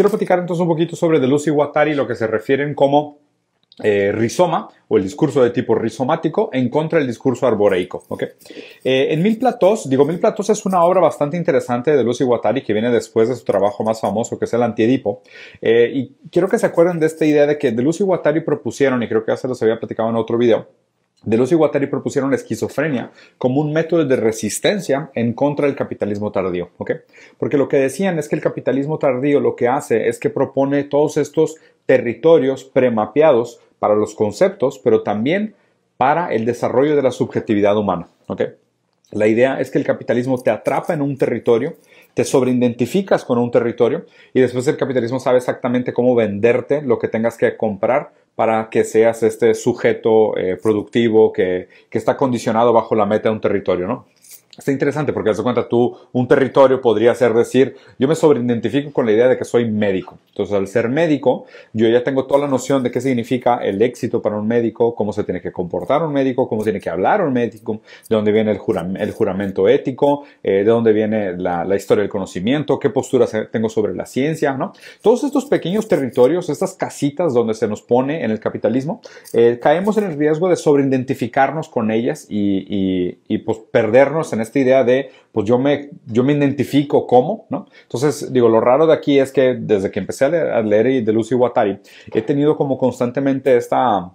quiero platicar entonces un poquito sobre De Luz y Guattari, lo que se refieren como eh, rizoma o el discurso de tipo rizomático en contra del discurso arboreico. ¿okay? Eh, en Mil Platos, digo, Mil Platos es una obra bastante interesante de y Guattari que viene después de su trabajo más famoso que es el Antiedipo. Eh, y quiero que se acuerden de esta idea de que de y Guattari propusieron, y creo que ya se los había platicado en otro video, de y Guattari propusieron la esquizofrenia como un método de resistencia en contra del capitalismo tardío, ¿ok? Porque lo que decían es que el capitalismo tardío lo que hace es que propone todos estos territorios premapeados para los conceptos, pero también para el desarrollo de la subjetividad humana, ¿ok? La idea es que el capitalismo te atrapa en un territorio, te sobreidentificas con un territorio y después el capitalismo sabe exactamente cómo venderte lo que tengas que comprar para que seas este sujeto eh, productivo que, que, está condicionado bajo la meta de un territorio, ¿no? Está interesante porque, hace cuenta, tú, un territorio podría ser decir, yo me sobreidentifico con la idea de que soy médico. Entonces, al ser médico, yo ya tengo toda la noción de qué significa el éxito para un médico, cómo se tiene que comportar un médico, cómo tiene que hablar un médico, de dónde viene el, el juramento ético, eh, de dónde viene la, historia del conocimiento, qué postura tengo sobre la ciencia, ¿no? Todos estos pequeños territorios, estas casitas donde se nos pone en el capitalismo, eh, caemos en el riesgo de sobreidentificarnos con ellas y, pues, perdernos en esta idea de, pues yo me, yo me identifico como, ¿no? Entonces, digo, lo raro de aquí es que desde que empecé a leer, a de Lucy Watari, he tenido como constantemente esta,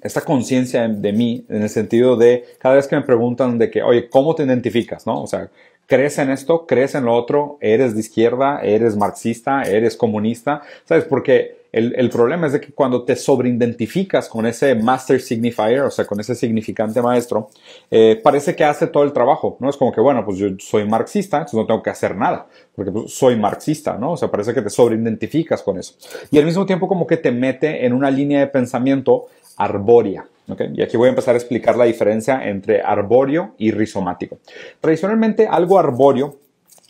esta conciencia de mí, en el sentido de, cada vez que me preguntan de que, oye, ¿cómo te identificas, no? O sea, crees en esto, crees en lo otro, eres de izquierda, eres marxista, eres comunista, ¿sabes? Porque el, problema es de que cuando te sobreidentificas con ese master signifier, o sea, con ese significante maestro, eh, parece que hace todo el trabajo, ¿no? Es como que, bueno, pues yo soy marxista, entonces no tengo que hacer nada, porque pues, soy marxista, ¿no? O sea, parece que te sobreidentificas con eso. Y al mismo tiempo como que te mete en una línea de pensamiento arbórea. Y aquí voy a empezar a explicar la diferencia entre arbóreo y rizomático. Tradicionalmente algo arbóreo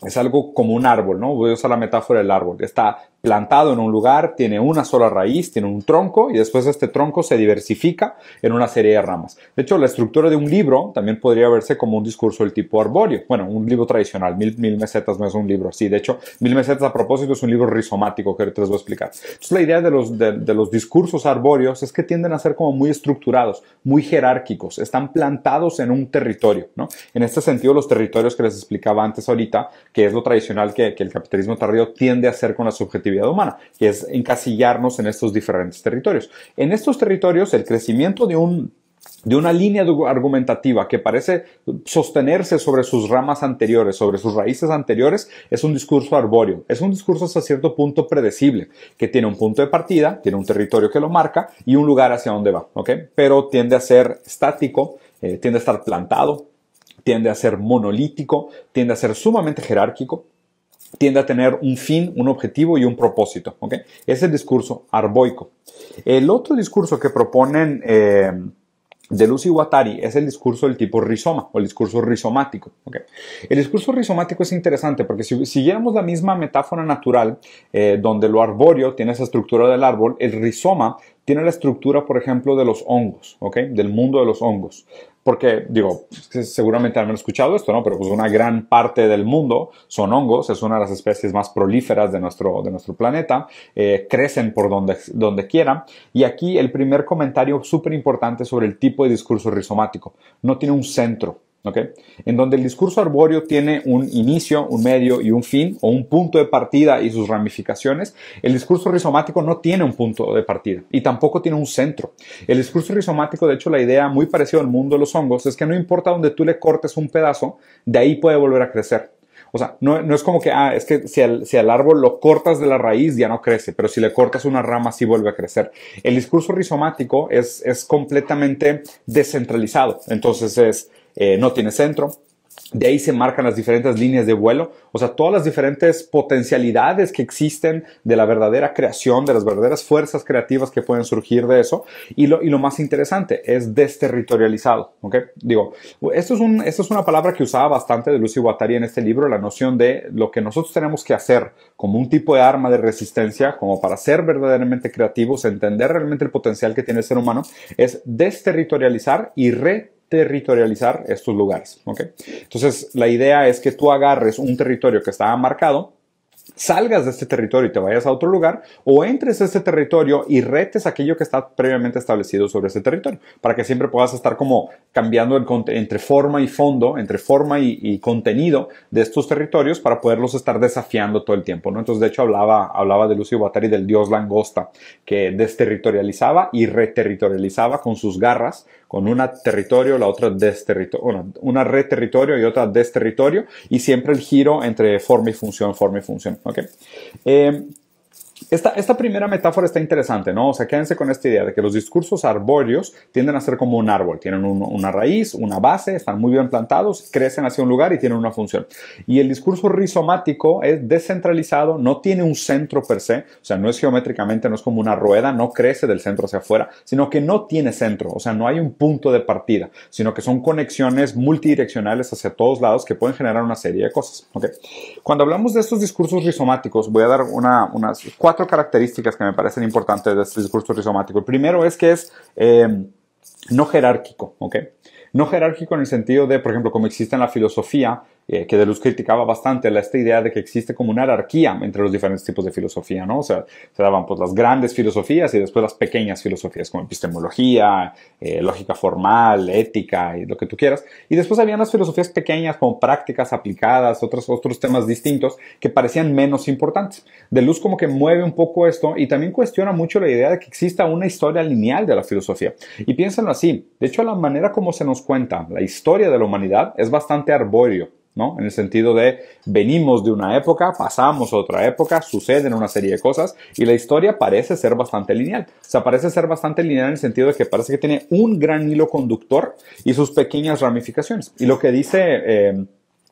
es algo como un árbol, ¿no? Voy a usar la metáfora del árbol. Está plantado en un lugar, tiene una sola raíz, tiene un tronco y después este tronco se diversifica en una serie de ramas. De hecho, la estructura de un libro también podría verse como un discurso del tipo arbóreo. Bueno, un libro tradicional, mil, mil mesetas no es un libro así. De hecho, mil mesetas a propósito es un libro rizomático que ahorita les voy a explicar. Entonces, la idea de los, de, los discursos arbóreos es que tienden a ser como muy estructurados, muy jerárquicos, están plantados en un territorio. ¿no? En este sentido, los territorios que les explicaba antes ahorita, que es lo tradicional que, que el capitalismo tardío tiende a hacer con la subjetividad vida humana, que es encasillarnos en estos diferentes territorios. En estos territorios, el crecimiento de una línea argumentativa que parece sostenerse sobre sus ramas anteriores, sobre sus raíces anteriores, es un discurso arbóreo, es un discurso hasta cierto punto predecible, que tiene un punto de partida, tiene un territorio que lo marca y un lugar hacia donde va, Pero tiende a ser estático, eh, tiende a estar plantado, tiende a ser monolítico, tiende a ser sumamente jerárquico, tiende a tener un fin, un objetivo y un propósito. Es el discurso arboico. El otro discurso que proponen eh, de Lucy Watari es el discurso del tipo rizoma o el discurso rizomático. El discurso rizomático es interesante porque si siguiéramos la misma metáfora natural, eh, donde lo arbóreo tiene esa estructura del árbol, el rizoma tiene la estructura, por ejemplo, de los hongos, del mundo de los hongos porque digo, seguramente han escuchado esto, ¿no? Pero pues una gran parte del mundo son hongos, es una de las especies más prolíferas de nuestro, de nuestro planeta, eh, crecen por donde, donde quieran. Y aquí el primer comentario súper importante sobre el tipo de discurso rizomático, no tiene un centro, ¿Okay? En donde el discurso arbóreo tiene un inicio, un medio y un fin, o un punto de partida y sus ramificaciones, el discurso rizomático no tiene un punto de partida y tampoco tiene un centro. El discurso rizomático, de hecho, la idea muy parecida al mundo de los hongos es que no importa donde tú le cortes un pedazo, de ahí puede volver a crecer. O sea, no, no es como que, ah, es que si al, si al árbol lo cortas de la raíz ya no crece, pero si le cortas una rama sí vuelve a crecer. El discurso rizomático es, es completamente descentralizado. Entonces es, eh, no tiene centro. De ahí se marcan las diferentes líneas de vuelo, o sea, todas las diferentes potencialidades que existen de la verdadera creación, de las verdaderas fuerzas creativas que pueden surgir de eso. Y lo, y lo más interesante es desterritorializado, Digo, esto es, esto es una palabra que usaba bastante de Lucy Guattari en este libro, la noción de lo que nosotros tenemos que hacer como un tipo de arma de resistencia, como para ser verdaderamente creativos, entender realmente el potencial que tiene el ser humano, es desterritorializar y re territorializar estos lugares. ¿okay? Entonces, la idea es que tú agarres un territorio que estaba marcado, salgas de este territorio y te vayas a otro lugar, o entres a este territorio y retes aquello que está previamente establecido sobre ese territorio, para que siempre puedas estar como cambiando el, entre forma y fondo, entre forma y, contenido de estos territorios para poderlos estar desafiando todo el tiempo. ¿no? Entonces, de hecho, hablaba, hablaba de Lucio batari del dios langosta, que desterritorializaba y reterritorializaba con sus garras con una territorio, la otra desterritorio, una red territorio y otra desterritorio, y siempre el giro entre forma y función, forma y función. Ok... Eh, esta, primera metáfora está interesante, ¿no? O sea, quédense con esta idea de que los discursos arbóreos tienden a ser como un árbol. Tienen una raíz, una base, están muy bien plantados, crecen hacia un lugar y tienen una función. Y el discurso rizomático es descentralizado, no tiene un centro per se, o sea, no es geométricamente, no es como una rueda, no crece del centro hacia afuera, sino que no tiene centro, o sea, no hay un punto de partida, sino que son conexiones multidireccionales hacia todos lados que pueden generar una serie de cosas. Okay. Cuando hablamos de estos discursos rizomáticos, voy a dar unas cuatro características que me parecen importantes de este discurso rizomático. El primero es que es eh, no jerárquico, ¿ok? No jerárquico en el sentido de, por ejemplo, como existe en la filosofía, eh, que de luz criticaba bastante esta idea de que existe como una jerarquía entre los diferentes tipos de filosofía, ¿no? O sea, se daban pues las grandes filosofías y después las pequeñas filosofías como epistemología, eh, lógica formal, ética y lo que tú quieras. Y después habían las filosofías pequeñas como prácticas aplicadas, otros, otros temas distintos que parecían menos importantes. De luz como que mueve un poco esto y también cuestiona mucho la idea de que exista una historia lineal de la filosofía. Y piénsenlo así, de hecho la manera como se nos cuenta la historia de la humanidad es bastante arbóreo. En el sentido de venimos de una época, pasamos a otra época, suceden una serie de cosas y la historia parece ser bastante lineal. O sea, parece ser bastante lineal en el sentido de que parece que tiene un gran hilo conductor y sus pequeñas ramificaciones. Y lo que dice... Eh,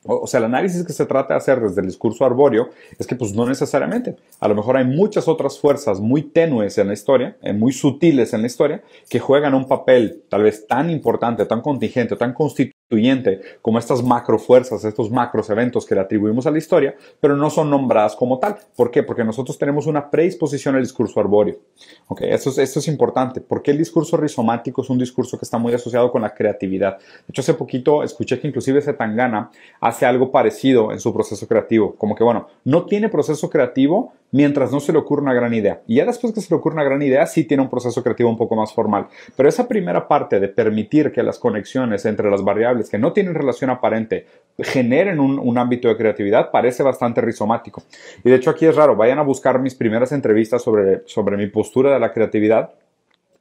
o sea, el análisis que se trata de hacer desde el discurso arbóreo es que pues no necesariamente. A lo mejor hay muchas otras fuerzas muy tenues en la historia, eh, muy sutiles en la historia, que juegan un papel tal vez tan importante, tan contingente, tan constitucional, como estas macro fuerzas estos macros eventos que le atribuimos a la historia, pero no son nombradas como tal. ¿Por qué? Porque nosotros tenemos una predisposición al discurso arbóreo. Okay, esto, es, esto es importante, porque el discurso rizomático es un discurso que está muy asociado con la creatividad. De hecho, hace poquito escuché que inclusive Zetangana hace algo parecido en su proceso creativo, como que, bueno, no tiene proceso creativo mientras no se le ocurre una gran idea. Y ya después que se le ocurre una gran idea, sí tiene un proceso creativo un poco más formal. Pero esa primera parte de permitir que las conexiones entre las variables que no tienen relación aparente, generen un, ámbito de creatividad, parece bastante rizomático. Y de hecho aquí es raro, vayan a buscar mis primeras entrevistas sobre mi postura de la creatividad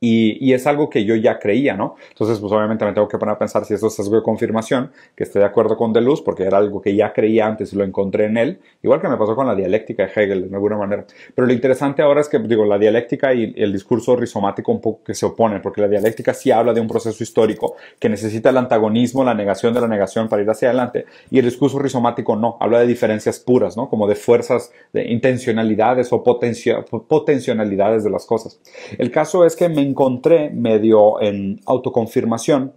y, es algo que yo ya creía, ¿no? Entonces, pues obviamente me tengo que poner a pensar si eso es algo de confirmación, que estoy de acuerdo con Deleuze, porque era algo que ya creía antes y lo encontré en él, igual que me pasó con la dialéctica de Hegel, de alguna manera. Pero lo interesante ahora es que, digo, la dialéctica y el discurso rizomático un poco que se oponen, porque la dialéctica sí habla de un proceso histórico que necesita el antagonismo, la negación de la negación para ir hacia adelante, y el discurso rizomático no, habla de diferencias puras, ¿no? Como de fuerzas, de intencionalidades o potencialidades de las cosas. El caso es que me encontré medio en autoconfirmación,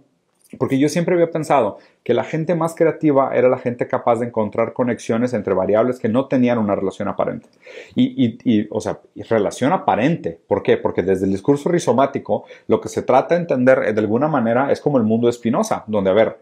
porque yo siempre había pensado que la gente más creativa era la gente capaz de encontrar conexiones entre variables que no tenían una relación aparente. Y, o sea, relación aparente. ¿Por qué? Porque desde el discurso rizomático, lo que se trata de entender eh, de alguna manera es como el mundo de Spinoza, donde, a ver,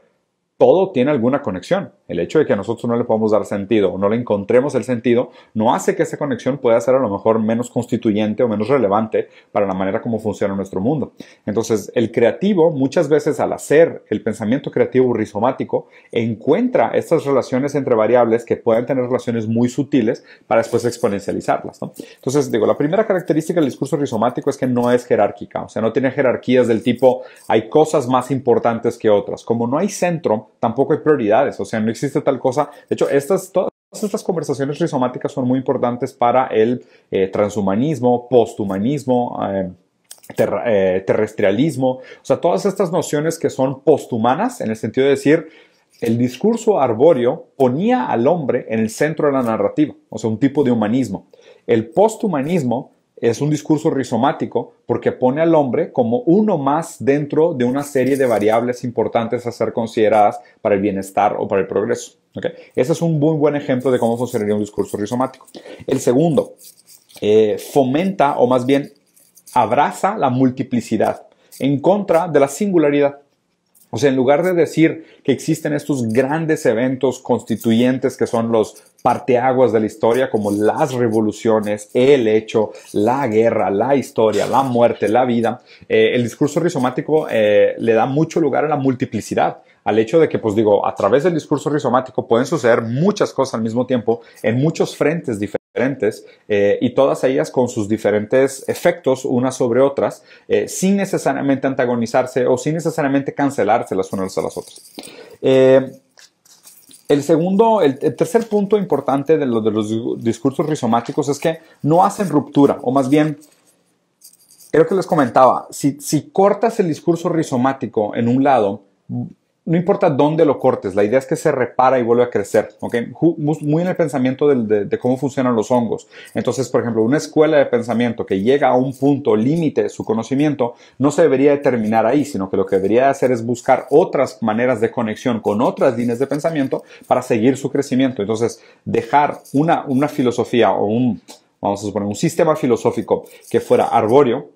todo tiene alguna conexión. El hecho de que a nosotros no le podamos dar sentido o no le encontremos el sentido no hace que esa conexión pueda ser a lo mejor menos constituyente o menos relevante para la manera como funciona nuestro mundo. Entonces, el creativo muchas veces al hacer el pensamiento creativo rizomático encuentra estas relaciones entre variables que pueden tener relaciones muy sutiles para después exponencializarlas. Entonces, digo, la primera característica del discurso rizomático es que no es jerárquica, o sea, no tiene jerarquías del tipo hay cosas más importantes que otras. Como no hay centro, tampoco hay prioridades, o sea, no existe tal cosa. De hecho, estas, todas estas conversaciones rizomáticas son muy importantes para el eh, transhumanismo, posthumanismo. Eh, eh, terrestrialismo, o sea, todas estas nociones que son posthumanas, en el sentido de decir, el discurso arbóreo ponía al hombre en el centro de la narrativa, o sea, un tipo de humanismo. El posthumanismo es un discurso rizomático porque pone al hombre como uno más dentro de una serie de variables importantes a ser consideradas para el bienestar o para el progreso. Ese es un muy buen ejemplo de cómo funcionaría un discurso rizomático. El segundo, eh, fomenta o más bien abraza la multiplicidad en contra de la singularidad. O sea, en lugar de decir que existen estos grandes eventos constituyentes que son los parteaguas de la historia como las revoluciones, el hecho, la guerra, la historia, la muerte, la vida, eh, el discurso rizomático eh, le da mucho lugar a la multiplicidad al hecho de que, pues digo, a través del discurso rizomático pueden suceder muchas cosas al mismo tiempo en muchos frentes diferentes eh, y todas ellas con sus diferentes efectos unas sobre otras, sin necesariamente antagonizarse o sin necesariamente cancelarse las unas a las otras. El segundo, el, tercer punto importante de, los discursos rizomáticos es que no hacen ruptura, o más bien, creo que les comentaba, si, si cortas el discurso rizomático en un lado, no importa dónde lo cortes, la idea es que se repara y vuelve a crecer, ¿ok? Muy en el pensamiento de, cómo funcionan los hongos. Entonces, por ejemplo, una escuela de pensamiento que llega a un punto límite de su conocimiento no se debería determinar ahí, sino que lo que debería hacer es buscar otras maneras de conexión con otras líneas de pensamiento para seguir su crecimiento. Entonces, dejar una, una filosofía o un, vamos a suponer, un sistema filosófico que fuera arbóreo,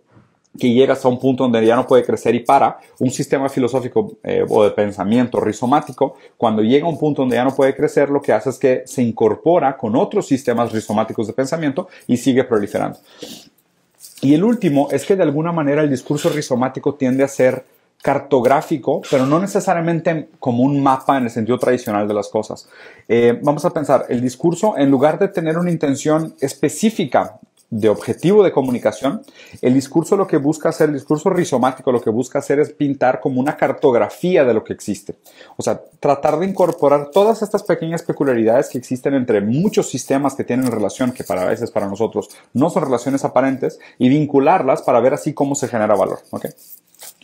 que llega a un punto donde ya no puede crecer y para, un sistema filosófico eh, o de pensamiento rizomático, cuando llega a un punto donde ya no puede crecer, lo que hace es que se incorpora con otros sistemas rizomáticos de pensamiento y sigue proliferando. Y el último es que de alguna manera el discurso rizomático tiende a ser cartográfico, pero no necesariamente como un mapa en el sentido tradicional de las cosas. Eh, vamos a pensar, el discurso, en lugar de tener una intención específica de objetivo de comunicación, el discurso lo que busca hacer, el discurso rizomático lo que busca hacer es pintar como una cartografía de lo que existe. O sea, tratar de incorporar todas estas pequeñas peculiaridades que existen entre muchos sistemas que tienen relación, que para veces para nosotros no son relaciones aparentes, y vincularlas para ver así cómo se genera valor. ¿okay?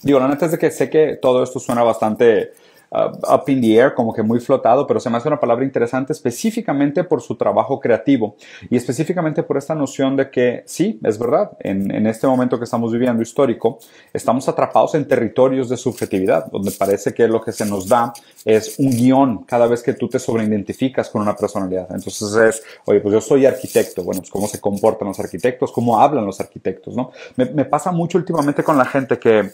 Digo, la neta es de que sé que todo esto suena bastante Uh, up in the air, como que muy flotado, pero se me hace una palabra interesante específicamente por su trabajo creativo y específicamente por esta noción de que sí, es verdad, en, este momento que estamos viviendo histórico, estamos atrapados en territorios de subjetividad, donde parece que lo que se nos da es un guión cada vez que tú te sobreidentificas con una personalidad. Entonces es, oye, pues yo soy arquitecto, bueno, pues cómo se comportan los arquitectos, cómo hablan los arquitectos, ¿no? Me, me pasa mucho últimamente con la gente que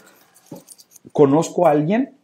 conozco a alguien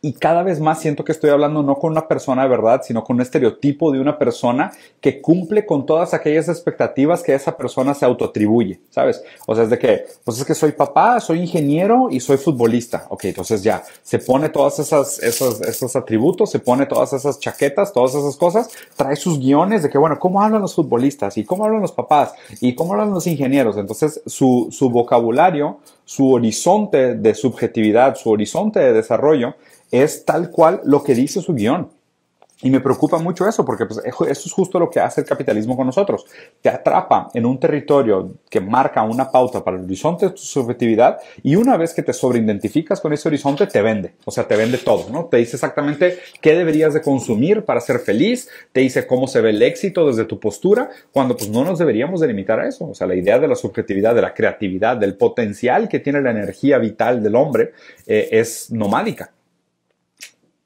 y cada vez más siento que estoy hablando no con una persona de verdad, sino con un estereotipo de una persona que cumple con todas aquellas expectativas que esa persona se autoatribuye, ¿sabes? O sea, es de que, pues es que soy papá, soy ingeniero y soy futbolista. Ok, entonces ya, se pone todas esas, esos esos atributos, se pone todas esas chaquetas, todas esas cosas, trae sus guiones de que, bueno, ¿cómo hablan los futbolistas? ¿Y cómo hablan los papás? ¿Y cómo hablan los ingenieros? Entonces, su, su vocabulario, su horizonte de subjetividad, su horizonte de desarrollo, es tal cual lo que dice su guión. Y me preocupa mucho eso, porque pues, eso es justo lo que hace el capitalismo con nosotros. Te atrapa en un territorio que marca una pauta para el horizonte de tu subjetividad y una vez que te sobreidentificas con ese horizonte, te vende. O sea, te vende todo, ¿no? Te dice exactamente qué deberías de consumir para ser feliz, te dice cómo se ve el éxito desde tu postura, cuando pues no nos deberíamos delimitar a eso. O sea, la idea de la subjetividad, de la creatividad, del potencial que tiene la energía vital del hombre eh, es nomádica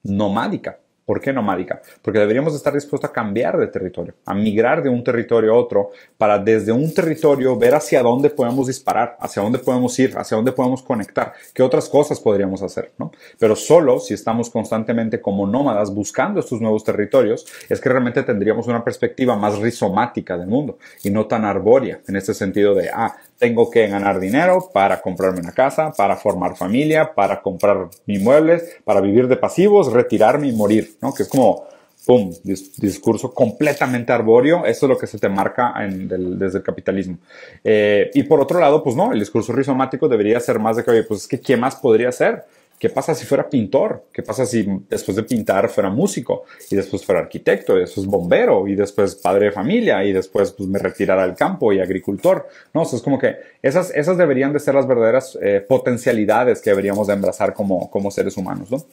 nomádica. ¿Por qué nomádica? Porque deberíamos estar dispuestos a cambiar de territorio, a migrar de un territorio a otro, para desde un territorio ver hacia dónde podemos disparar, hacia dónde podemos ir, hacia dónde podemos conectar, qué otras cosas podríamos hacer, Pero solo si estamos constantemente como nómadas buscando estos nuevos territorios, es que realmente tendríamos una perspectiva más rizomática del mundo y no tan arbórea, en este sentido de, ah, tengo que ganar dinero para comprarme una casa, para formar familia, para comprar muebles, para vivir de pasivos, retirarme y morir, ¿no? Que es como, ¡pum!, discurso completamente arbóreo. Eso es lo que se te marca desde el capitalismo. Eh, y por otro lado, pues no, el discurso rizomático debería ser más de que, oye, pues es que, ¿qué más podría ser? ¿Qué pasa si fuera pintor? ¿Qué pasa si después de pintar fuera músico? Y después fuera arquitecto, y después bombero, y después padre de familia, y después pues, me retirara al campo y agricultor. No, o es como que esas, esas deberían de ser las verdaderas eh, potencialidades que deberíamos de embrazar como, como seres humanos, ¿no?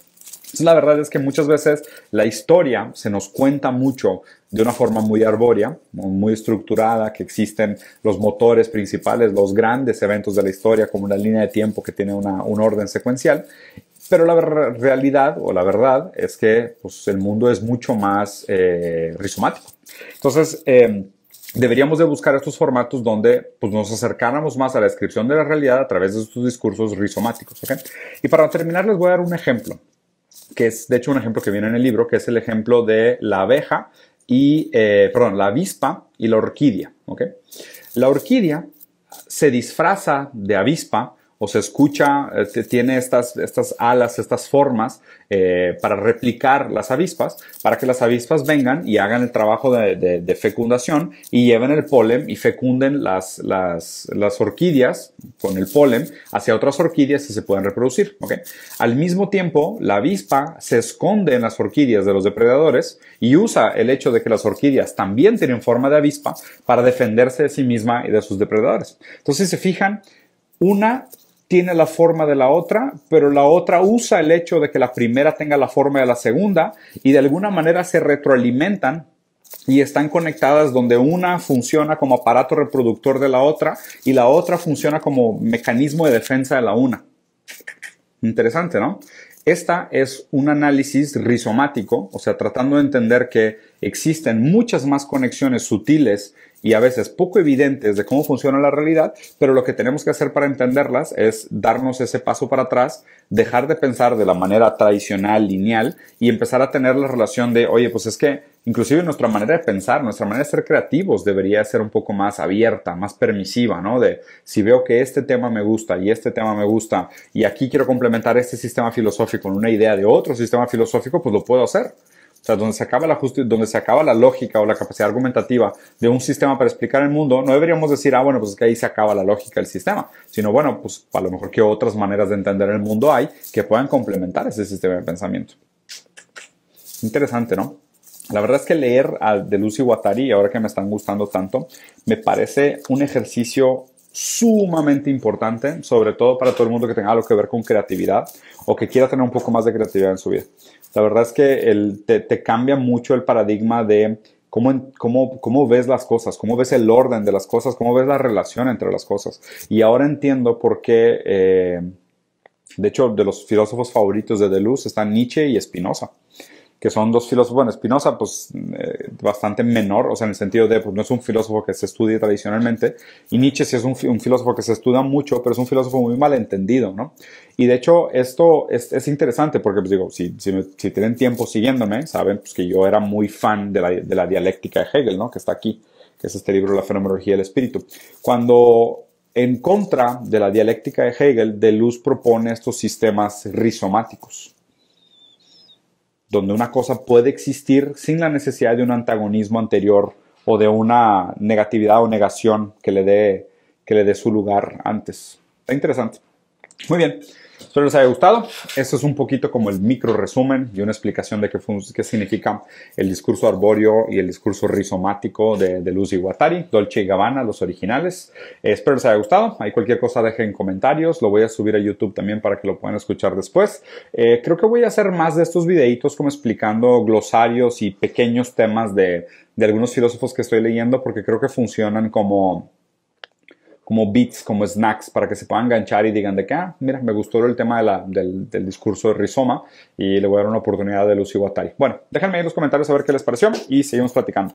La verdad es que muchas veces la historia se nos cuenta mucho de una forma muy arbórea, muy estructurada, que existen los motores principales, los grandes eventos de la historia, como una línea de tiempo que tiene un orden secuencial. Pero la realidad o la verdad es que pues, el mundo es mucho más eh, rizomático. Entonces, em, deberíamos de buscar estos formatos donde pues, nos acercáramos más a la descripción de la realidad a través de estos discursos rizomáticos. Y para terminar, les voy a dar un ejemplo que es de hecho un ejemplo que viene en el libro, que es el ejemplo de la abeja y, eh, perdón, la avispa y la orquídea. La orquídea se disfraza de avispa o se escucha, eh, tiene estas, estas alas, estas formas eh, para replicar las avispas, para que las avispas vengan y hagan el trabajo de, fecundación y lleven el polen y fecunden las, las, orquídeas con el polen hacia otras orquídeas y se pueden reproducir. Al mismo tiempo, la avispa se esconde en las orquídeas de los depredadores y usa el hecho de que las orquídeas también tienen forma de avispa para defenderse de sí misma y de sus depredadores. Entonces, si se fijan, una tiene la forma de la otra, pero la otra usa el hecho de que la primera tenga la forma de la segunda y de alguna manera se retroalimentan y están conectadas donde una funciona como aparato reproductor de la otra y la otra funciona como mecanismo de defensa de la una. Interesante, ¿no? Esta es un análisis rizomático, o sea, tratando de entender que existen muchas más conexiones sutiles y a veces poco evidentes de cómo funciona la realidad, pero lo que tenemos que hacer para entenderlas es darnos ese paso para atrás, dejar de pensar de la manera tradicional, lineal, y empezar a tener la relación de, oye, pues es que inclusive nuestra manera de pensar, nuestra manera de ser creativos debería ser un poco más abierta, más permisiva, ¿no? De si veo que este tema me gusta y este tema me gusta, y aquí quiero complementar este sistema filosófico con una idea de otro sistema filosófico, pues lo puedo hacer. O sea, donde se acaba la donde se acaba la lógica o la capacidad argumentativa de un sistema para explicar el mundo, no deberíamos decir, ah, bueno, pues es que ahí se acaba la lógica del sistema, sino bueno, pues a lo mejor que otras maneras de entender el mundo hay que puedan complementar ese sistema de pensamiento. Interesante, ¿no? La verdad es que leer al de Lucy Watari, ahora que me están gustando tanto, me parece un ejercicio sumamente importante, sobre todo para todo el mundo que tenga algo que ver con creatividad o que quiera tener un poco más de creatividad en su vida. La verdad es que te, cambia mucho el paradigma de cómo, cómo, ves las cosas, cómo ves el orden de las cosas, cómo ves la relación entre las cosas. Y ahora entiendo por qué, eh, de hecho, de los filósofos favoritos de Deleuze están Nietzsche y Spinoza que son dos filósofos, bueno, Spinoza pues eh, bastante menor, o sea, en el sentido de, pues no es un filósofo que se estudie tradicionalmente, y Nietzsche sí es un, filósofo que se estudia mucho, pero es un filósofo muy entendido, ¿no? Y de hecho esto es, interesante porque, pues digo, si, tienen tiempo siguiéndome, saben pues, que yo era muy fan de la, de la dialéctica de Hegel, ¿no? Que está aquí, que es este libro, La Fenomenología del Espíritu. Cuando en contra de la dialéctica de Hegel, Deleuze propone estos sistemas rizomáticos donde una cosa puede existir sin la necesidad de un antagonismo anterior o de una negatividad o negación que le dé, que le dé su lugar antes. Está interesante. Muy bien. Espero les haya gustado. Esto es un poquito como el micro resumen y una explicación de qué, qué significa el discurso arbóreo y el discurso rizomático de, de Luz Guattari, Dolce y Gabbana, los originales. Eh, espero les haya gustado. Hay cualquier cosa dejen comentarios. Lo voy a subir a YouTube también para que lo puedan escuchar después. Eh, creo que voy a hacer más de estos videitos como explicando glosarios y pequeños temas de algunos filósofos que estoy leyendo porque creo que funcionan como como bits, como snacks, para que se puedan enganchar y digan de que, ah, mira, me gustó el tema del, discurso de Rizoma y le voy a dar una oportunidad de Lucy tal. Bueno, déjenme en los comentarios a ver qué les pareció y seguimos platicando.